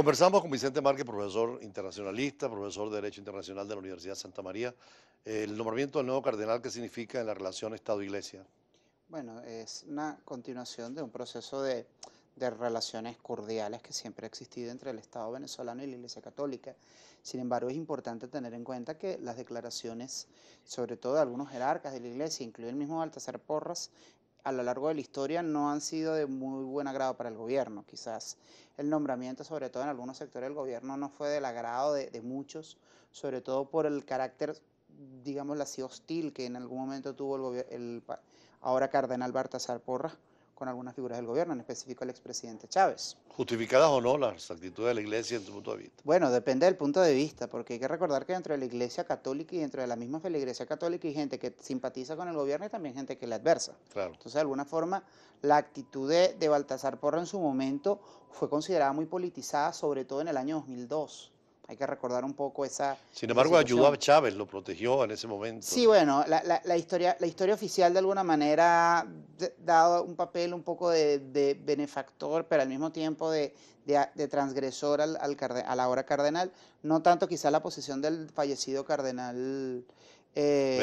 Conversamos con Vicente Márquez, profesor internacionalista, profesor de Derecho Internacional de la Universidad Santa María. El nombramiento del nuevo cardenal, ¿qué significa en la relación Estado-Iglesia? Bueno, es una continuación de un proceso de, relaciones cordiales que siempre ha existido entre el Estado venezolano y la Iglesia Católica. Sin embargo, es importante tener en cuenta que las declaraciones, sobre todo de algunos jerarcas de la Iglesia, incluido el mismo Baltasar Porras, a lo largo de la historia no han sido de muy buen agrado para el gobierno. Quizás el nombramiento, sobre todo en algunos sectores del gobierno, no fue del agrado de, muchos, sobre todo por el carácter, digamos así, hostil que en algún momento tuvo el, ahora cardenal Bartasar Porras con algunas figuras del gobierno, en específico el expresidente Chávez. ¿Justificadas o no las actitudes de la iglesia en tu punto de vista? Bueno, depende del punto de vista, porque hay que recordar que dentro de la iglesia católica y dentro de la misma Iglesia católica hay gente que simpatiza con el gobierno y también gente que la adversa. Claro. Entonces, de alguna forma, la actitud de, de Baltasar Porra en su momento fue considerada muy politizada, sobre todo en el año 2002 hay que recordar un poco esa... Sin embargo, ayudó a Chávez, lo protegió en ese momento. Sí, bueno, la, historia, la historia oficial de alguna manera ha dado un papel un poco de, benefactor, pero al mismo tiempo de, transgresor al, a la hora cardenal. No tanto quizá la posición del fallecido cardenal eh,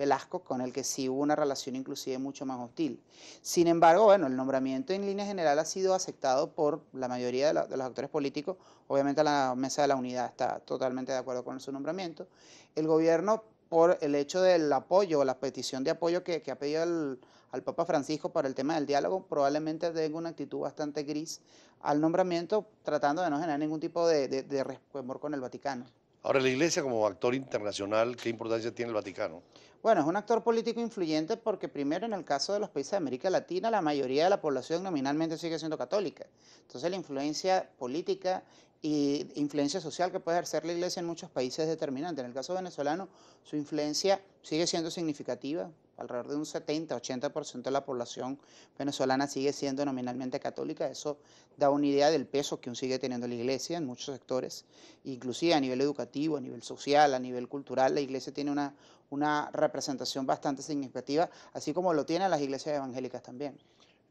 Velasco. con el que sí hubo una relación inclusive mucho más hostil. Sin embargo, bueno, el nombramiento en línea general ha sido aceptado por la mayoría de, los actores políticos. Obviamente la Mesa de la Unidad está totalmente de acuerdo con su nombramiento. El gobierno, por el hecho del apoyo la petición de apoyo que, ha pedido al Papa Francisco para el tema del diálogo, probablemente tenga una actitud bastante gris al nombramiento, tratando de no generar ningún tipo de, de, con el Vaticano. Ahora, la Iglesia como actor internacional, ¿qué importancia tiene el Vaticano? Bueno, es un actor político influyente porque primero en el caso de los países de América Latina la mayoría de la población nominalmente sigue siendo católica. Entonces la influencia política y influencia social que puede ejercer la iglesia en muchos países es determinante. En el caso venezolano su influencia sigue siendo significativa, alrededor de un 70-80% de la población venezolana sigue siendo nominalmente católica. Eso da una idea del peso que aún sigue teniendo la iglesia en muchos sectores, inclusive a nivel educativo, a nivel social, a nivel cultural. La iglesia tiene una, una representación bastante significativa, así como lo tienen las iglesias evangélicas también.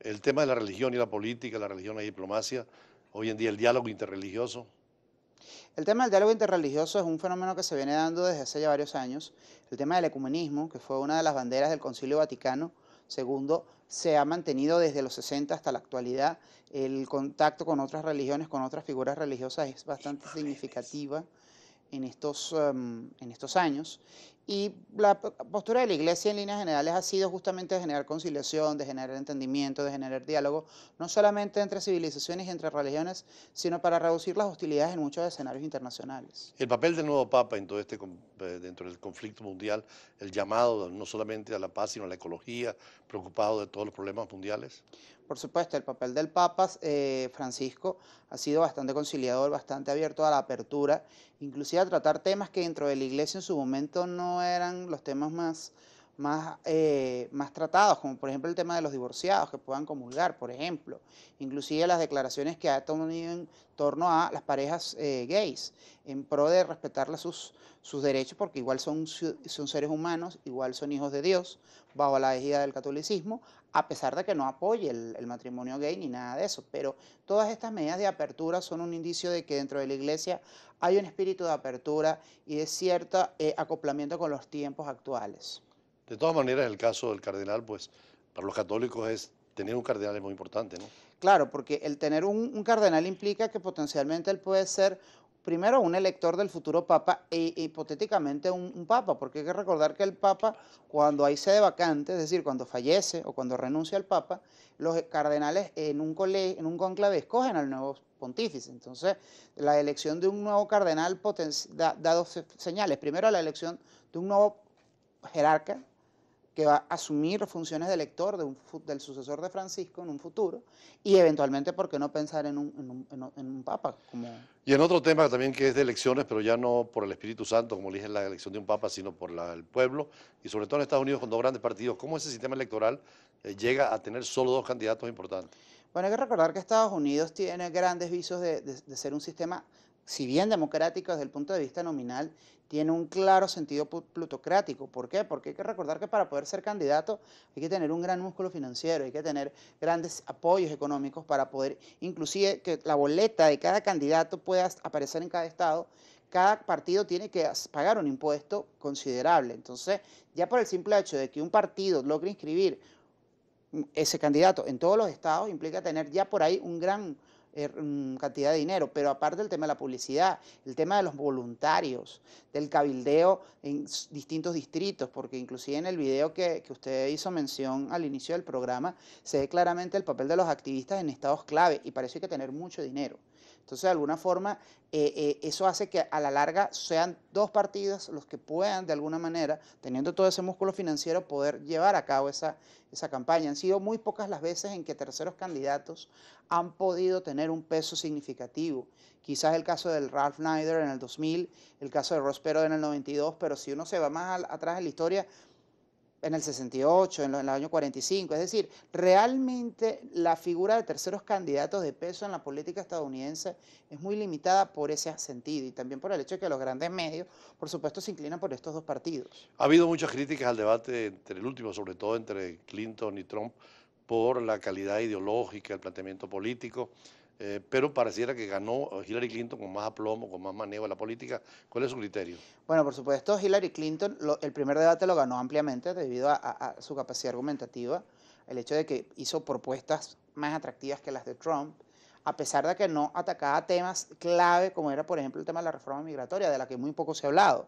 El tema de la religión y la política, la religión y la diplomacia, hoy en día el diálogo interreligioso. El tema del diálogo interreligioso es un fenómeno que se viene dando desde hace ya varios años. El tema del ecumenismo, que fue una de las banderas del Concilio Vaticano II, se ha mantenido desde los 60 hasta la actualidad. El contacto con otras religiones, con otras figuras religiosas es bastante significativa en estos, em, en estos años. Y la postura de la Iglesia en líneas generales ha sido justamente de generar conciliación, de generar entendimiento, de generar diálogo, no solamente entre civilizaciones y entre religiones, sino para reducir las hostilidades en muchos escenarios internacionales. El papel del nuevo Papa en todo este, eh, dentro del conflicto mundial, el llamado no solamente a la paz, sino a la ecología, preocupado de todos los problemas mundiales. Por supuesto, el papel del Papa eh, Francisco ha sido bastante conciliador, bastante abierto a la apertura, inclusive a tratar temas que dentro de la Iglesia en su momento no eran los temas más más, eh, más tratados, como por ejemplo el tema de los divorciados que puedan comulgar, por ejemplo, inclusive las declaraciones que ha tomado en torno a las parejas eh, gays, en pro de respetar sus, derechos, porque igual son, seres humanos, igual son hijos de Dios, bajo la ejida del catolicismo, a pesar de que no apoye el, matrimonio gay ni nada de eso. Pero todas estas medidas de apertura son un indicio de que dentro de la iglesia hay un espíritu de apertura y de cierto eh, acoplamiento con los tiempos actuales. De todas maneras, el caso del cardenal, pues para los católicos es tener un cardenal es muy importante, ¿no? Claro, porque el tener un, cardenal implica que potencialmente él puede ser primero un elector del futuro papa e hipotéticamente un, papa, porque hay que recordar que el papa, cuando hay sede vacante, es decir, cuando fallece o cuando renuncia al papa, los cardenales en un, en un conclave escogen al nuevo pontífice. Entonces, la elección de un nuevo cardenal da, da, dos señales. Primero, la elección de un nuevo jerarca que va a asumir funciones de elector del sucesor de Francisco en un futuro, y eventualmente, ¿por qué no pensar en un, papa? Como... Y en otro tema también que es de elecciones, pero ya no por el Espíritu Santo, como dije, la elección de un papa, sino por el pueblo, y sobre todo en Estados Unidos con dos grandes partidos, ¿cómo ese sistema electoral eh, llega a tener solo dos candidatos importantes? Bueno, hay que recordar que Estados Unidos tiene grandes visos de, ser un sistema, si bien democrático desde el punto de vista nominal, tiene un claro sentido plutocrático. ¿Por qué? Porque hay que recordar que para poder ser candidato hay que tener un gran músculo financiero, hay que tener grandes apoyos económicos para poder, inclusive que la boleta de cada candidato pueda aparecer en cada estado. Cada partido tiene que pagar un impuesto considerable. Entonces, ya por el simple hecho de que un partido logre inscribir ese candidato en todos los estados implica tener ya por ahí un gran eh, mm, cantidad de dinero, pero aparte del tema de la publicidad, el tema de los voluntarios, del cabildeo en distintos distritos, porque inclusive en el video que, que usted hizo mención al inicio del programa, se ve claramente el papel de los activistas en estados clave y parece que tener mucho dinero. Entonces, de alguna forma, eh, eh, eso hace que a la larga sean dos partidos los que puedan, de alguna manera, teniendo todo ese músculo financiero, poder llevar a cabo esa, esa campaña. Han sido muy pocas las veces en que terceros candidatos han podido tener un peso significativo. Quizás el caso del Ralph Nader en el 2000, el caso de Ross Perot en el 92, pero si uno se va más atrás en la historia, en el 68, en, el año 45. Es decir, realmente la figura de terceros candidatos de peso en la política estadounidense es muy limitada por ese sentido y también por el hecho de que los grandes medios, por supuesto, se inclinan por estos dos partidos. Ha habido muchas críticas al debate entre el último, sobre todo entre Clinton y Trump, por la calidad ideológica, el planteamiento político. Eh, pero pareciera que ganó Hillary Clinton con más aplomo, con más manejo de la política. ¿Cuál es su criterio? Bueno, por supuesto, Hillary Clinton el primer debate lo ganó ampliamente debido a, su capacidad argumentativa, el hecho de que hizo propuestas más atractivas que las de Trump, a pesar de que no atacaba temas clave como era, por ejemplo, el tema de la reforma migratoria, de la que muy poco se ha hablado.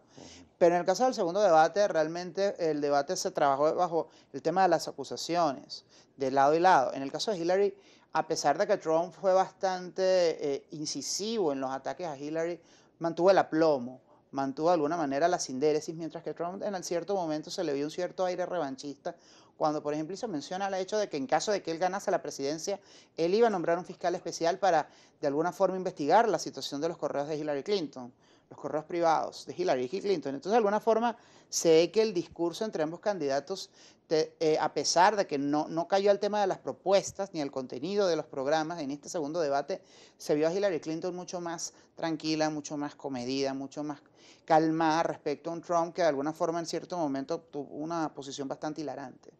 Pero en el caso del segundo debate, realmente el debate se trabajó bajo el tema de las acusaciones, de lado y lado. En el caso de Hillary, a pesar de que Trump fue bastante eh, incisivo en los ataques a Hillary, mantuvo el aplomo, mantuvo de alguna manera la sindéresis, mientras que Trump en cierto momento se le vio un cierto aire revanchista, cuando por ejemplo se menciona el hecho de que en caso de que él ganase la presidencia, él iba a nombrar un fiscal especial para de alguna forma investigar la situación de los correos de Hillary Clinton los correos privados de Hillary y Clinton. Entonces, de alguna forma, sé que el discurso entre ambos candidatos, eh, a pesar de que no, cayó al tema de las propuestas ni al contenido de los programas en este segundo debate, se vio a Hillary Clinton mucho más tranquila, mucho más comedida, mucho más calmada respecto a un Trump que de alguna forma en cierto momento tuvo una posición bastante hilarante.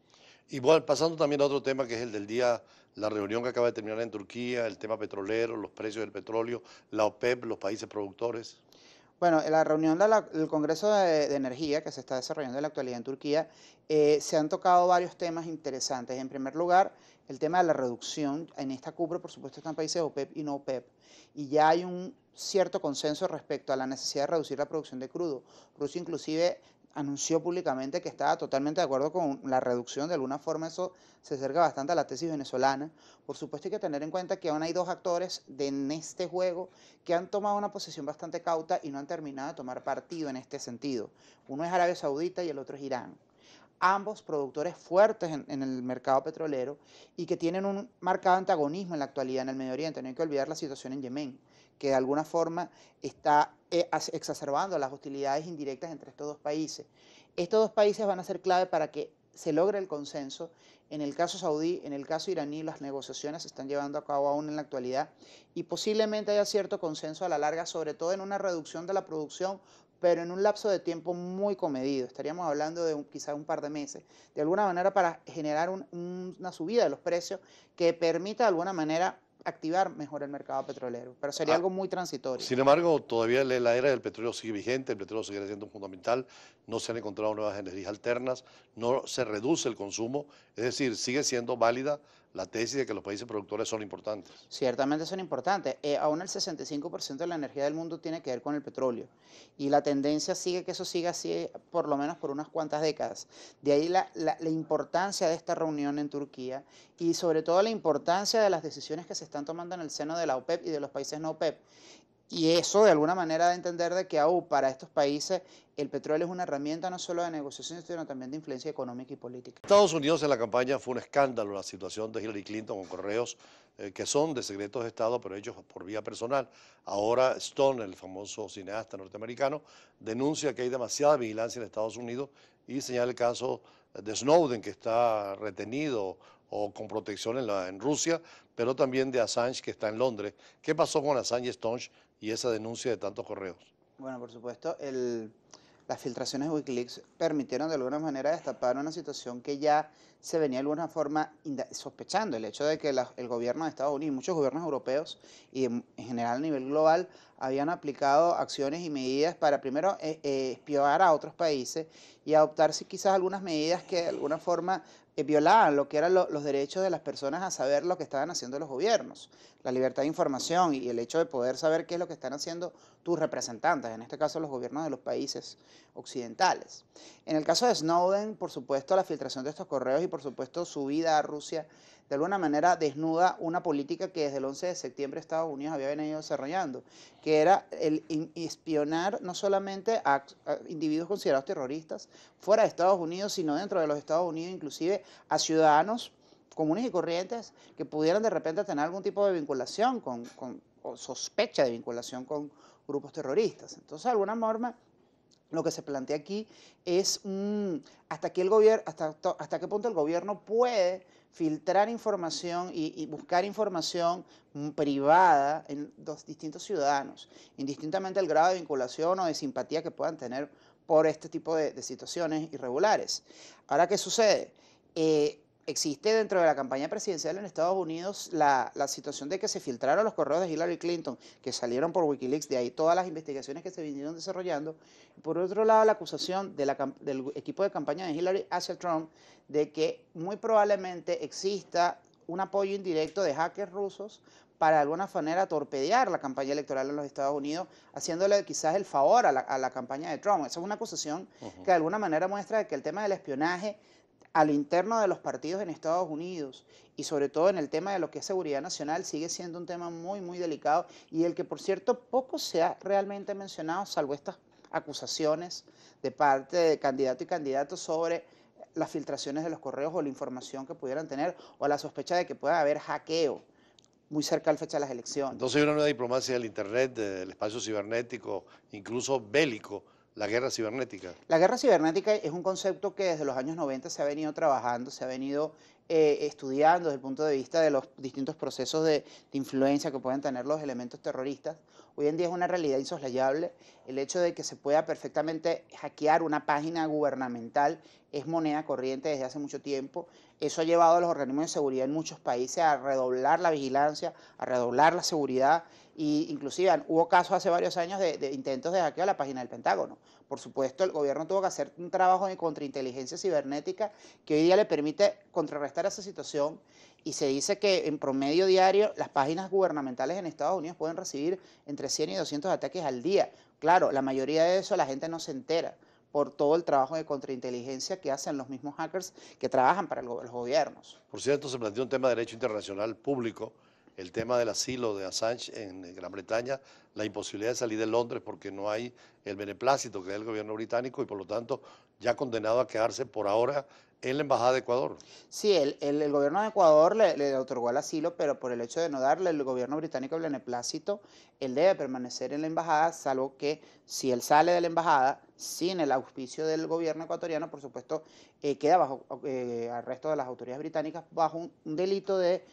Igual, pasando también a otro tema que es el del día, la reunión que acaba de terminar en Turquía, el tema petrolero, los precios del petróleo, la OPEP, los países productores. Bueno, en la reunión del Congreso de, Energía que se está desarrollando en la actualidad en Turquía, eh, se han tocado varios temas interesantes. En primer lugar, el tema de la reducción. En esta cumbre, por supuesto, están países OPEP y no OPEP. Y ya hay un cierto consenso respecto a la necesidad de reducir la producción de crudo. Rusia inclusive anunció públicamente que estaba totalmente de acuerdo con la reducción, de alguna forma eso se acerca bastante a la tesis venezolana. Por supuesto hay que tener en cuenta que aún hay dos actores de, en este juego que han tomado una posición bastante cauta y no han terminado de tomar partido en este sentido. Uno es Arabia Saudita y el otro es Irán ambos productores fuertes en, el mercado petrolero y que tienen un marcado antagonismo en la actualidad en el Medio Oriente. No hay que olvidar la situación en Yemen, que de alguna forma está eh, exacerbando las hostilidades indirectas entre estos dos países. Estos dos países van a ser clave para que se logre el consenso. En el caso saudí, en el caso iraní, las negociaciones se están llevando a cabo aún en la actualidad y posiblemente haya cierto consenso a la larga, sobre todo en una reducción de la producción pero en un lapso de tiempo muy comedido, estaríamos hablando de quizás un par de meses, de alguna manera para generar una subida de los precios que permita de alguna manera activar mejor el mercado petrolero, pero sería ah, algo muy transitorio. Sin embargo, todavía la era del petróleo sigue vigente, el petróleo sigue siendo fundamental, no se han encontrado nuevas energías alternas, no se reduce el consumo, es decir, sigue siendo válida la tesis de que los países productores son importantes. Ciertamente son importantes. Eh, aún el 65% de la energía del mundo tiene que ver con el petróleo. Y la tendencia sigue que eso siga así eh, por lo menos por unas cuantas décadas. De ahí la, la importancia de esta reunión en Turquía y sobre todo la importancia de las decisiones que se están tomando en el seno de la OPEP e y de los países no OPEP. E y eso de alguna manera de entender de que aún para estos países el petróleo es una herramienta no solo de negociación, sino también de influencia económica y política. Estados Unidos en la campaña fue un escándalo la situación de Hillary Clinton con correos eh, que son de secretos de Estado, pero hechos por vía personal. Ahora Stone, el famoso cineasta norteamericano, denuncia que hay demasiada vigilancia en Estados Unidos y señala el caso de Snowden, que está retenido o con protección en, Rusia, pero también de Assange que está en Londres. ¿Qué pasó con Assange y y esa denuncia de tantos correos? Bueno, por supuesto, el, las filtraciones de Wikileaks permitieron de alguna manera destapar una situación que ya se venía de alguna forma sospechando, el hecho de que el gobierno de Estados Unidos y muchos gobiernos europeos y en general a nivel global habían aplicado acciones y medidas para primero eh, eh, espiar a otros países y adoptarse quizás algunas medidas que de alguna forma violaban lo que eran los derechos de las personas a saber lo que estaban haciendo los gobiernos, la libertad de información y, el hecho de poder saber qué es lo que están haciendo tus representantes, en este caso los gobiernos de los países occidentales. En el caso de Snowden, por supuesto, la filtración de estos correos y por supuesto su vida a Rusia de alguna manera desnuda una política que desde el 11 de septiembre Estados Unidos había venido desarrollando, que era el espionar no solamente a, individuos considerados terroristas fuera de Estados Unidos, sino dentro de los Estados Unidos, inclusive a ciudadanos comunes y corrientes que pudieran de repente tener algún tipo de vinculación con, o sospecha de vinculación con grupos terroristas. Entonces, de alguna forma, lo que se plantea aquí es mm, hasta, qué el gobierno, hasta qué punto el gobierno puede filtrar información y, buscar información mm, privada en dos distintos ciudadanos, indistintamente el grado de vinculación o de simpatía que puedan tener por este tipo de, situaciones irregulares. Ahora, ¿qué sucede? Eh, existe dentro de la campaña presidencial en Estados Unidos la, situación de que se filtraron los correos de Hillary Clinton, que salieron por Wikileaks, de ahí todas las investigaciones que se vinieron desarrollando. Por otro lado, la acusación de la, del equipo de campaña de Hillary hacia Trump de que muy probablemente exista un apoyo indirecto de hackers rusos para de alguna manera torpedear la campaña electoral en los Estados Unidos, haciéndole quizás el favor a la, campaña de Trump. Esa es una acusación que de alguna manera muestra que el tema del espionaje al interno de los partidos en Estados Unidos y sobre todo en el tema de lo que es seguridad nacional sigue siendo un tema muy, muy delicado y el que, por cierto, poco se ha realmente mencionado, salvo estas acusaciones de parte de candidato y candidato sobre las filtraciones de los correos o la información que pudieran tener o la sospecha de que pueda haber hackeo muy cerca al fecha de las elecciones. Entonces hay una nueva diplomacia del Internet, del espacio cibernético, incluso bélico, la guerra cibernética. La guerra cibernética es un concepto que desde los años 90 se ha venido trabajando, se ha venido eh, estudiando desde el punto de vista de los distintos procesos de, de, influencia que pueden tener los elementos terroristas. Hoy en día es una realidad insoslayable. El hecho de que se pueda perfectamente hackear una página gubernamental es moneda corriente desde hace mucho tiempo. Eso ha llevado a los organismos de seguridad en muchos países a redoblar la vigilancia, a redoblar la seguridad. Y inclusive hubo casos hace varios años de, intentos de hackeo a la página del Pentágono. Por supuesto, el gobierno tuvo que hacer un trabajo de contrainteligencia cibernética que hoy día le permite contrarrestar esa situación y se dice que en promedio diario las páginas gubernamentales en Estados Unidos pueden recibir entre 100 y 200 ataques al día. Claro, la mayoría de eso la gente no se entera por todo el trabajo de contrainteligencia que hacen los mismos hackers que trabajan para los gobiernos. Por cierto, se planteó un tema de derecho internacional público el tema del asilo de Assange en Gran Bretaña, la imposibilidad de salir de Londres porque no hay el beneplácito que es el gobierno británico y por lo tanto ya condenado a quedarse por ahora en la Embajada de Ecuador. Sí, el, gobierno de Ecuador le, otorgó el asilo, pero por el hecho de no darle el gobierno británico el beneplácito, él debe permanecer en la embajada, salvo que si él sale de la embajada sin el auspicio del gobierno ecuatoriano, por supuesto, eh, queda bajo eh, arresto de las autoridades británicas bajo un, delito de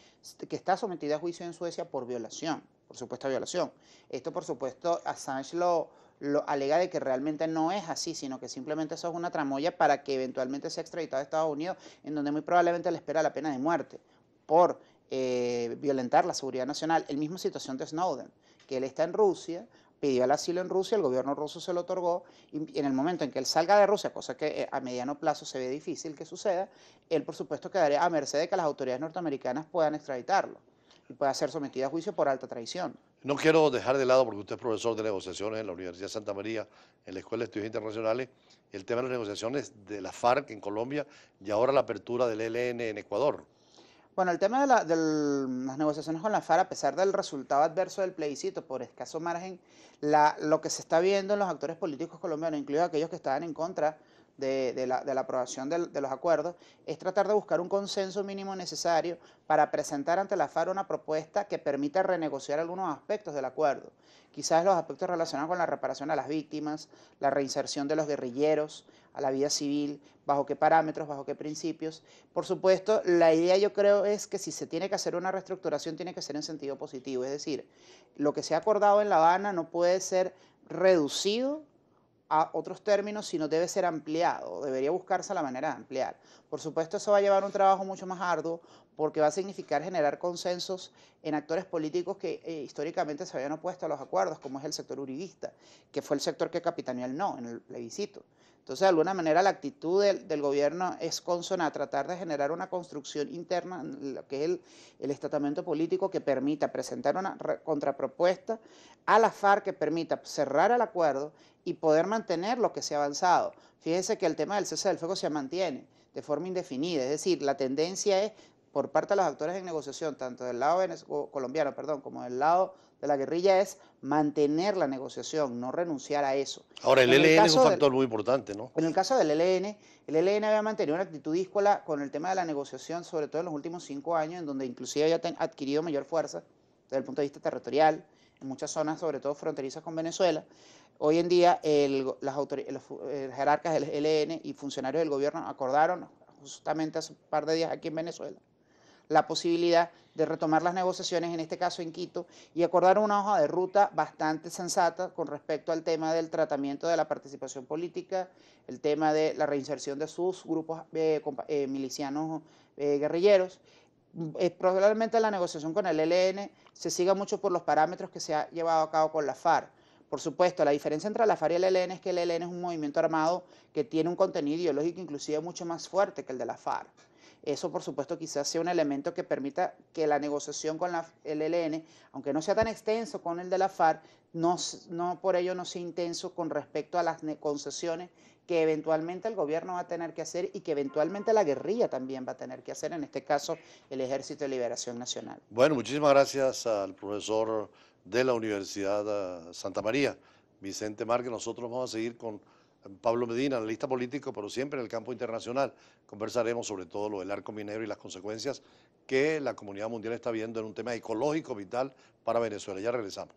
que está sometido a juicio en Suecia por violación, por supuesto violación. Esto, por supuesto, Assange lo lo alega de que realmente no es así, sino que simplemente eso es una tramoya para que eventualmente sea extraditado a Estados Unidos, en donde muy probablemente le espera la pena de muerte por eh, violentar la seguridad nacional. El mismo situación de Snowden, que él está en Rusia, pidió el asilo en Rusia, el gobierno ruso se lo otorgó, y en el momento en que él salga de Rusia, cosa que eh, a mediano plazo se ve difícil que suceda, él por supuesto quedaría a merced de que las autoridades norteamericanas puedan extraditarlo y pueda ser sometida a juicio por alta traición. No quiero dejar de lado, porque usted es profesor de negociaciones en la Universidad de Santa María, en la Escuela de Estudios Internacionales, el tema de las negociaciones de la FARC en Colombia y ahora la apertura del ELN en Ecuador. Bueno, el tema de, las negociaciones con la FARC, a pesar del resultado adverso del plebiscito por escaso margen, lo que se está viendo en los actores políticos colombianos, incluidos aquellos que estaban en contra de, la, aprobación de los acuerdos, es tratar de buscar un consenso mínimo necesario para presentar ante la FARC una propuesta que permita renegociar algunos aspectos del acuerdo. Quizás los aspectos relacionados con la reparación a las víctimas, la reinserción de los guerrilleros a la vida civil, bajo qué parámetros, bajo qué principios. Por supuesto, la idea yo creo es que si se tiene que hacer una reestructuración, tiene que ser en sentido positivo. Es decir, lo que se ha acordado en La Habana no puede ser reducido a otros términos, sino debe ser ampliado, debería buscarse la manera de ampliar. Por supuesto, eso va a llevar un trabajo mucho más arduo porque va a significar generar consensos en actores políticos que eh, históricamente se habían opuesto a los acuerdos, como es el sector uribista, que fue el sector que capitaneó el no en el plebiscito. Entonces, de alguna manera, la actitud del, gobierno es consona a tratar de generar una construcción interna, lo que es el, estatamento político, que permita presentar una contrapropuesta a la FARC, que permita cerrar el acuerdo y poder mantener lo que se ha avanzado. Fíjense que el tema del cese del fuego se mantiene de forma indefinida, es decir, la tendencia es por parte de los actores en negociación, tanto del lado colombiano perdón, como del lado la guerrilla es mantener la negociación, no renunciar a eso. Ahora, el ELN es un factor muy importante, ¿no? En el caso del LN, el LN había mantenido una actitud díscola con el tema de la negociación, sobre todo en los últimos cinco años, en donde inclusive ya había adquirido mayor fuerza desde el punto de vista territorial, en muchas zonas, sobre todo fronterizas con Venezuela. Hoy en día, las eh, los, eh, jerarcas del LN y funcionarios del gobierno acordaron justamente hace un par de días aquí en Venezuela la posibilidad de retomar las negociaciones, en este caso en Quito, y acordar una hoja de ruta bastante sensata con respecto al tema del tratamiento de la participación política, el tema de la reinserción de sus grupos eh, eh, milicianos eh, guerrilleros. Eh, probablemente la negociación con el ELN se siga mucho por los parámetros que se ha llevado a cabo con la FARC. Por supuesto, la diferencia entre la FARC y el ELN es que el ELN es un movimiento armado que tiene un contenido ideológico inclusive mucho más fuerte que el de la FARC. Eso, por supuesto, quizás sea un elemento que permita que la negociación con la, el ELN, aunque no sea tan extenso con el de la FARC, no, no por ello no sea intenso con respecto a las concesiones que eventualmente el gobierno va a tener que hacer y que eventualmente la guerrilla también va a tener que hacer, en este caso el Ejército de Liberación Nacional. Bueno, muchísimas gracias al profesor de la Universidad ah, Santa María, Vicente Márquez. Nosotros vamos a seguir con Pablo Medina, analista político, pero siempre en el campo internacional. Conversaremos sobre todo lo del arco minero y las consecuencias que la comunidad mundial está viendo en un tema ecológico vital para Venezuela. Ya regresamos.